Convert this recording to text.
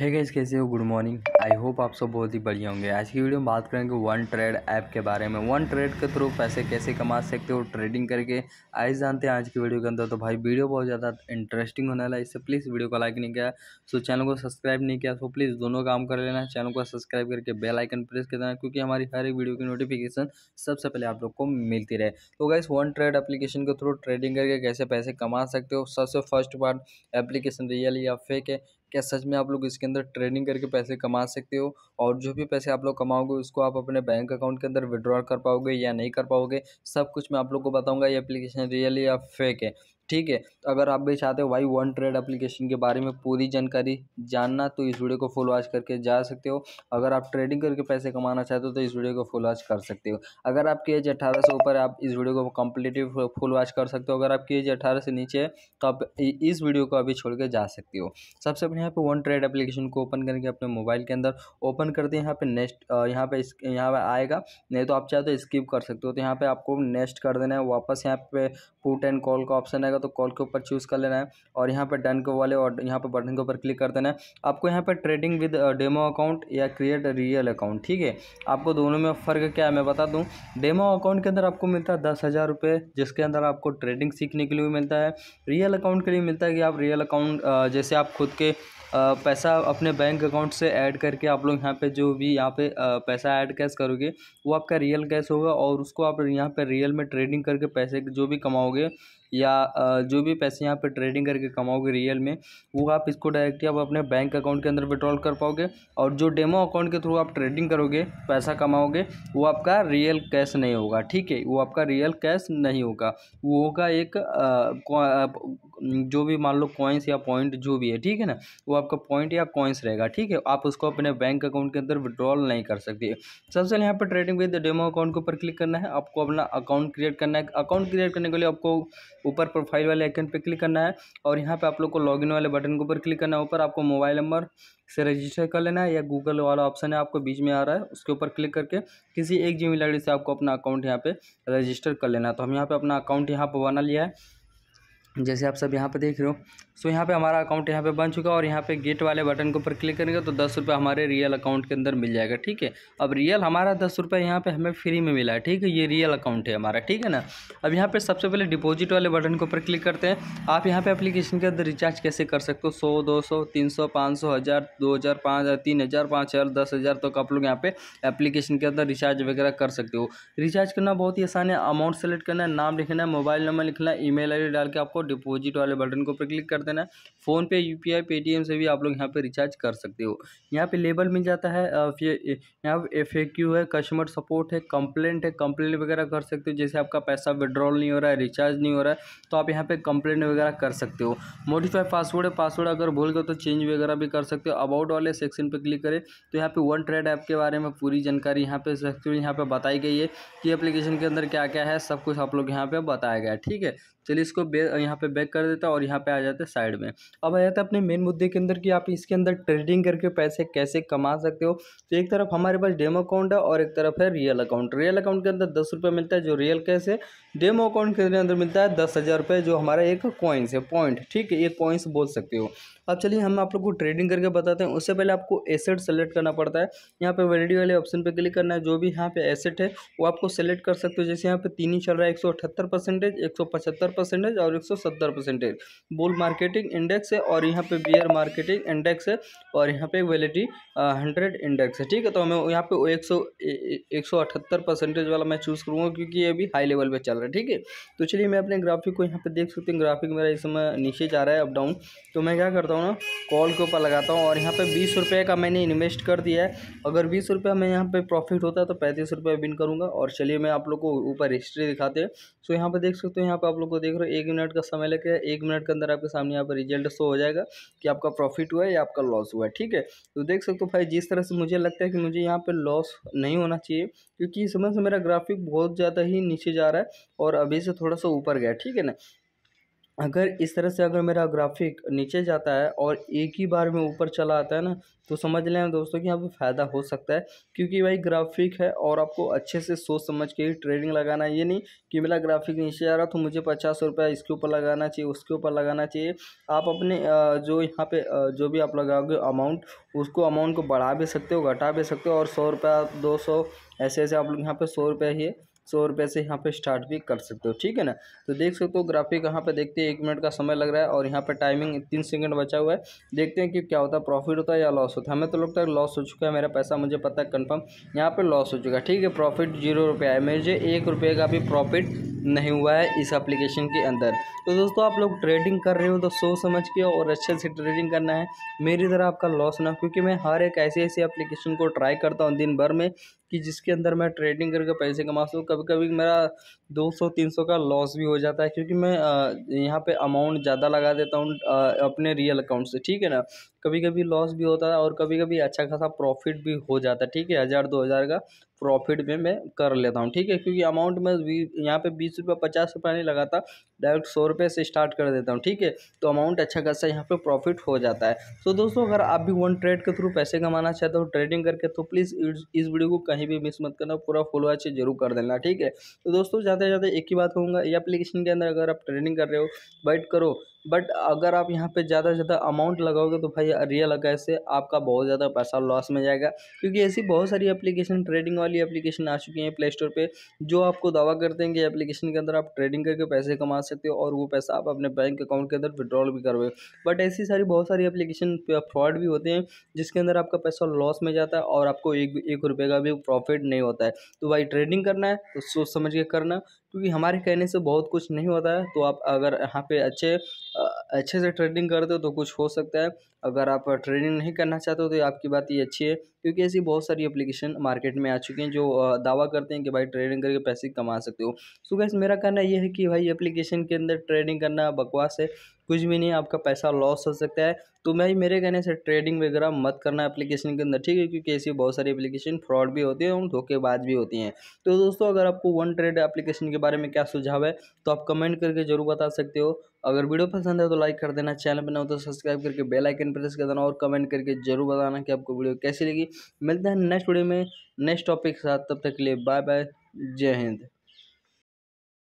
है गाइस कैसे हो गुड मॉर्निंग आई होप आप सब बहुत ही बढ़िया होंगे आज की वीडियो में बात करेंगे वन ट्रेड ऐप के बारे में वन ट्रेड के थ्रू पैसे कैसे कमा सकते हो ट्रेडिंग करके आइए जानते हैं आज की वीडियो के अंदर तो भाई वीडियो बहुत ज़्यादा इंटरेस्टिंग होने वाला है इससे प्लीज़ वीडियो को लाइक नहीं किया सो चैनल को सब्सक्राइब नहीं किया सो प्लीज़ दोनों काम कर लेना चैनल को सब्सक्राइब करके बेल आइकन प्रेस कर देना क्योंकि हमारी हर एक वीडियो की नोटिफिकेशन सबसे पहले आप लोग को मिलती रहे तो गाइस वन ट्रेड एप्लीकेशन के थ्रू ट्रेडिंग करके कैसे पैसे कमा सकते हो सबसे फर्स्ट पार्ट एप्लीकेशन रियल या फेक है क्या सच में आप लोग इसके अंदर ट्रेडिंग करके पैसे कमा सकते सकते हो और जो भी पैसे आप लोग कमाओगे उसको आप अपने बैंक अकाउंट के अंदर विड्रॉ कर पाओगे या नहीं कर पाओगे सब कुछ मैं आप लोग को बताऊँगा ये एप्लीकेशन रियल या फेक है ठीक है तो अगर आप भी चाहते हो वाई वन ट्रेड एप्लीकेशन के बारे में पूरी जानकारी जानना तो इस वीडियो को फुल वॉच करके जा सकते हो अगर आप ट्रेडिंग करके पैसे कमाना चाहते हो तो इस वीडियो को फुल वॉच कर सकते हो अगर आपकी एज अठारह से ऊपर आप इस वीडियो को कम्प्लीटली फुल वॉच कर सकते हो अगर आपकी एज अठारह से नीचे है तो आप इस वीडियो को अभी छोड़ के जा सकते हो सबसे पहले यहाँ पर वन ट्रेड एप्लीकेशन को ओपन करके अपने मोबाइल के अंदर ओपन करते हैं यहाँ पर नेक्स्ट यहाँ पर यहाँ पर आएगा नहीं तो आप चाहे तो स्किप कर सकते हो तो यहाँ पर आपको नेक्स्ट कर देना है वापस यहाँ पे पुट एंड कॉल का ऑप्शन आएगा करेगा तो कॉल के ऊपर चूज़ कर लेना है और यहाँ पर डन को वाले और यहाँ पर बटन के ऊपर क्लिक कर देना है आपको यहाँ पर ट्रेडिंग विद डेमो अकाउंट या क्रिएट रियल अकाउंट ठीक है आपको दोनों में फ़र्क क्या है मैं बता दूँ डेमो अकाउंट के अंदर आपको मिलता है दस हज़ार रुपये जिसके अंदर आपको ट्रेडिंग सीखने के लिए मिलता है रियल अकाउंट के लिए मिलता है कि आप रियल अकाउंट uh, जैसे आप खुद के पैसा अपने बैंक अकाउंट से ऐड करके आप लोग यहाँ पे जो भी यहाँ पे पैसा ऐड कैश करोगे वो आपका रियल कैश होगा और उसको आप यहाँ पे रियल में ट्रेडिंग करके पैसे जो भी कमाओगे या जो भी पैसे यहाँ पे ट्रेडिंग करके कमाओगे रियल में वो आप इसको डायरेक्टली आप अपने बैंक अकाउंट के अंदर विड्रॉल कर पाओगे और जो डेमो अकाउंट के थ्रू आप ट्रेडिंग करोगे पैसा कमाओगे वो आपका रियल कैश नहीं होगा ठीक है वो आपका रियल कैश नहीं होगा वो होगा एक जो भी मान लो कॉइंस या पॉइंट जो भी है ठीक है ना वो आपका पॉइंट या कॉइंस रहेगा ठीक है आप उसको अपने बैंक अकाउंट के अंदर विड्रॉल नहीं कर सकती सबसे पहले यहाँ पर ट्रेडिंग विद डेमो अकाउंट के ऊपर क्लिक करना है आपको अपना अकाउंट क्रिएट करना है अकाउंट क्रिएट करने के लिए आपको ऊपर प्रोफाइल वाले आइकन पर क्लिक करना है और यहाँ पर आप लोग को इन वाले बटन के ऊपर क्लिक करना है ऊपर आपको मोबाइल नंबर से रजिस्टर कर लेना है या गूगल वाला ऑप्शन है आपको बीच में आ रहा है उसके ऊपर क्लिक करके किसी एक जी मेल से आपको अपना अकाउंट यहाँ पे रजिस्टर कर लेना है तो हम यहाँ पे अपना अकाउंट यहाँ पर बना लिया है जैसे आप सब यहाँ पे देख रहे हो सो यहाँ पे हमारा अकाउंट यहाँ पे बन चुका है और यहाँ पे गेट वाले बटन के ऊपर क्लिक करेंगे तो दस रुपये हमारे रियल अकाउंट के अंदर मिल जाएगा ठीक है अब रियल हमारा दस रुपये यहाँ पर हमें फ्री में मिला है ठीक है ये रियल अकाउंट है हमारा ठीक है ना अब यहाँ पर सबसे पहले डिपोजिट वाले बटन के ऊपर क्लिक करते हैं आप यहाँ पर अपलीकेशन के अंदर रिचार्ज कैसे कर सकते हो सौ दो सौ तीन सौ पाँच सौ हज़ार दो हज़ार पाँच हज़ार तीन हज़ार पाँच हज़ार दस हज़ार तक तो आप लोग यहाँ पे एप्लीकेशन के अंदर रिचार्ज वगैरह कर सकते हो रिचार्ज करना बहुत ही आसान है अमाउंट सेलेक्ट करना है नाम लिखना है मोबाइल नंबर लिखना है ई मेल डाल के आपको डिपॉजिट वाले बटन को ऊपर क्लिक कर देना है PhonePe U P I Paytm से भी आप लोग यहाँ पर रिचार्ज कर सकते हो यहाँ पर लेबल मिल जाता है यहाँ पर एफ ए क्यू है कस्टमर सपोर्ट है कंप्लेंट है कंप्लेंट वगैरह कर सकते हो जैसे आपका पैसा विड्रॉल नहीं हो रहा है रिचार्ज नहीं हो रहा है तो आप यहाँ पर कंप्लेंट वगैरह कर सकते हो मॉडिफाई पासवर्ड है पासवर्ड अगर भूल गए तो चेंज वगैरह भी कर सकते हो अबाउट वाले सेक्शन पर क्लिक करें तो यहाँ पर वन ट्रेड ऐप के बारे में पूरी जानकारी यहाँ पे यहाँ पर बताई गई है कि अप्लीकेशन के अंदर क्या क्या है सब कुछ आप लोग यहाँ पर बताया गया ठीक है चलिए इसको बे यहाँ पे बैक कर देता है और यहाँ पे आ जाते साइड में अब आ जाता है अपने मेन मुद्दे के अंदर कि आप इसके अंदर ट्रेडिंग करके पैसे कैसे कमा सकते हो तो एक तरफ हमारे पास डेमो अकाउंट है और एक तरफ है रियल अकाउंट रियल अकाउंट के अंदर दस रुपये मिलता है जो रियल कैश है डेमो अकाउंट के अंदर मिलता है दस हज़ार रुपये जो हमारा एक कॉइंस है पॉइंट ठीक है एक कॉइंस बोल सकते हो अब चलिए हम आप लोग को ट्रेडिंग करके बताते हैं उससे पहले आपको एसेट सेलेक्ट करना पड़ता है यहाँ पे वैलिडी वाले ऑप्शन पे क्लिक करना है जो भी यहाँ पे एसेट है वो आपको सेलेक्ट कर सकते हो जैसे यहाँ पे तीन ही चल रहा है एक सौ अठहत्तर परसेंटेज एक सौ पचहत्तर परसेंटेज और एक सौ सत्तर परसेंटेज बुल मार्केटिंग इंडेक्स है और यहाँ पे बियर मार्केटिंग इंडेक्स है और यहाँ पे वेलिटी हंड्रेड इंडेक्स है ठीक है तो हमें यहाँ पे एक सौ एक सौ अठहत्तर परसेंटेज वाला मैं चूज़ करूँगा क्योंकि ये अभी हाई लेवल पर चल रहा है ठीक है तो चलिए मैं अपने ग्राफिक को यहाँ पर देख सकती हूँ ग्राफिक मेरा इस समय नीचे जा रहा है अप डाउन तो मैं क्या करता हूँ ना कॉल के ऊपर लगाता हूँ और यहाँ पर बीस रुपये का मैंने इन्वेस्ट कर दिया है अगर बीस रुपये में यहाँ पर प्रॉफिट होता है तो पैंतीस रुपये विन करूँगा और चलिए मैं आप लोग को ऊपर हिस्ट्री दिखाते हैं सो यहाँ पर देख सकते हो यहाँ पर आप लोग को देख रहे हो एक मिनट का समय लेके एक मिनट के अंदर आपके सामने यहाँ पर रिजल्ट शो हो जाएगा कि आपका प्रॉफिट हुआ है या आपका लॉस हुआ है ठीक है तो देख सकते हो भाई जिस तरह से मुझे लगता है कि मुझे यहाँ पर लॉस नहीं होना चाहिए क्योंकि इस समय से मेरा ग्राफिक बहुत ज़्यादा ही नीचे जा रहा है और अभी से थोड़ा सा ऊपर गया ठीक है ना अगर इस तरह से अगर मेरा ग्राफिक नीचे जाता है और एक ही बार में ऊपर चला आता है ना तो समझ लें दोस्तों कि यहाँ पर फ़ायदा हो सकता है क्योंकि भाई ग्राफिक है और आपको अच्छे से सोच समझ के ही ट्रेडिंग लगाना ये नहीं कि मेरा ग्राफिक नीचे जा रहा तो मुझे पचास रुपया इसके ऊपर लगाना चाहिए उसके ऊपर लगाना चाहिए आप अपने जो यहाँ पे जो भी आप लगाओगे अमाउंट उसको अमाउंट को बढ़ा भी सकते हो घटा भी सकते हो और सौ रुपया दो सौ ऐसे ऐसे आप लोग यहाँ पर सौ ही सौ रुपये से यहाँ पे स्टार्ट भी कर सकते हो ठीक है ना तो देख सकते हो ग्राफिक यहाँ पे देखते हैं एक मिनट का समय लग रहा है और यहाँ पे टाइमिंग तीन सेकंड बचा हुआ है देखते हैं कि क्या होता है प्रॉफिट होता है या लॉस होता है हमें तो लगता है लॉस हो चुका है मेरा पैसा मुझे पता है कन्फर्म यहाँ पर लॉस हो चुका है ठीक है प्रॉफिट जीरो रुपया है मुझे एक रुपये का भी प्रॉफिट नहीं हुआ है इस एप्लीकेशन के अंदर तो दोस्तों आप लोग ट्रेडिंग कर रहे हो तो सोच समझ के और अच्छे से ट्रेडिंग करना है मेरी तरह आपका लॉस ना क्योंकि मैं हर एक ऐसी ऐसी एप्लीकेशन को ट्राई करता हूँ दिन भर में कि जिसके अंदर मैं ट्रेडिंग करके पैसे कमा सकूँ कभी कभी मेरा दो सौ तीन सौ का लॉस भी हो जाता है क्योंकि मैं यहाँ पे अमाउंट ज़्यादा लगा देता हूँ अपने रियल अकाउंट से ठीक है ना कभी कभी लॉस भी होता है और कभी कभी अच्छा खासा प्रॉफिट भी हो जाता है ठीक है हज़ार दो हज़ार का प्रॉफिट में मैं कर लेता हूँ ठीक है क्योंकि अमाउंट में यहाँ पे बीस रुपये पचास रुपये नहीं लगाता डायरेक्ट सौ रुपये से स्टार्ट कर देता हूँ ठीक है तो अमाउंट अच्छा खासा यहाँ पे प्रॉफिट हो जाता है तो दोस्तों अगर आप भी वन ट्रेड के थ्रू पैसे कमाना चाहते हो ट्रेडिंग करके तो प्लीज़ इस वीडियो को कहीं भी मिस मत करना पूरा फुल वॉच जरूर कर देना ठीक है तो दोस्तों जाते जाते एक ही बात कहूँगा ये अप्लीकेशन के अंदर अगर आप ट्रेडिंग कर रहे हो वाइट करो बट अगर आप यहाँ पे ज़्यादा से ज़्यादा अमाउंट लगाओगे तो भाई रियल अकाउंट से आपका बहुत ज़्यादा पैसा लॉस में जाएगा क्योंकि ऐसी बहुत सारी एप्लीकेशन ट्रेडिंग वाली एप्लीकेशन आ चुकी हैं प्ले स्टोर पर जो आपको दावा करते हैं कि एप्लीकेशन के अंदर आप ट्रेडिंग करके पैसे कमा सकते हो और वो पैसा आप अपने बैंक अकाउंट के अंदर विड्रॉल भी करोगे बट ऐसी सारी बहुत सारी एप्लीकेशन फ्रॉड भी होते हैं जिसके अंदर आपका पैसा लॉस में जाता है और आपको एक एक रुपये का भी प्रॉफिट नहीं होता है तो भाई ट्रेडिंग करना है तो सोच समझ के करना क्योंकि हमारे कहने से बहुत कुछ नहीं होता है तो आप अगर यहाँ पे अच्छे अच्छे से ट्रेडिंग करते हो तो कुछ हो सकता है अगर आप ट्रेडिंग नहीं करना चाहते हो तो आपकी बात ये अच्छी है क्योंकि ऐसी बहुत सारी एप्लीकेशन मार्केट में आ चुकी हैं जो दावा करते हैं कि भाई ट्रेडिंग करके पैसे कमा सकते हो सो गैस मेरा कहना यह है कि भाई एप्लीकेशन के अंदर ट्रेडिंग करना बकवास है कुछ भी नहीं आपका पैसा लॉस हो सकता है तो भाई मेरे कहने से ट्रेडिंग वगैरह मत करना एप्लीकेशन के अंदर ठीक है क्योंकि ऐसी बहुत सारी एप्लीकेशन फ्रॉड भी होती है और धोखेबाज भी होती हैं तो दोस्तों अगर आपको वन ट्रेड एप्लीकेशन के बारे में क्या सुझाव है तो आप कमेंट करके जरूर बता सकते हो अगर वीडियो पसंद है तो लाइक कर देना चैनल पर ना हो तो सब्सक्राइब करके बेल आइकन प्रेस कर देना और कमेंट करके जरूर बताना कि आपको वीडियो कैसी लगी मिलते हैं नेक्स्ट वीडियो में नेक्स्ट टॉपिक के साथ तब तक के लिए बाय बाय जय हिंद